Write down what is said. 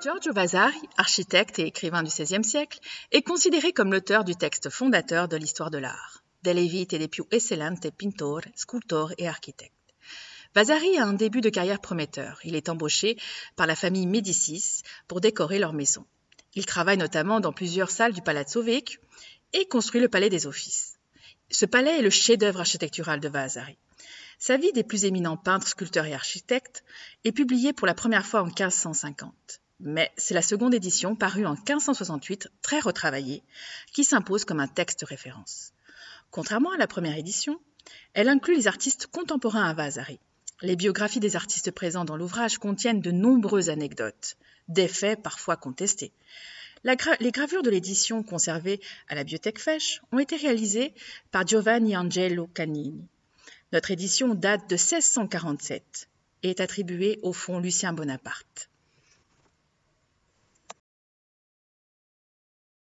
Giorgio Vasari, architecte et écrivain du XVIe siècle, est considéré comme l'auteur du texte fondateur de l'histoire de l'art, Delle et des plus excellentes pintores, sculpteurs et architectes. Vasari a un début de carrière prometteur. Il est embauché par la famille Médicis pour décorer leur maison. Il travaille notamment dans plusieurs salles du Palazzo Vecchio et construit le Palais des Offices. Ce palais est le chef-d'œuvre architectural de Vasari. Sa vie des plus éminents peintres, sculpteurs et architectes est publiée pour la première fois en 1550. Mais c'est la seconde édition, parue en 1568, très retravaillée, qui s'impose comme un texte référence. Contrairement à la première édition, elle inclut les artistes contemporains à Vasari, les biographies des artistes présents dans l'ouvrage contiennent de nombreuses anecdotes, des faits parfois contestés. les gravures de l'édition conservées à la biothèque Fesch ont été réalisées par Giovanni Angelo Canini. Notre édition date de 1647 et est attribuée au fond Lucien Bonaparte.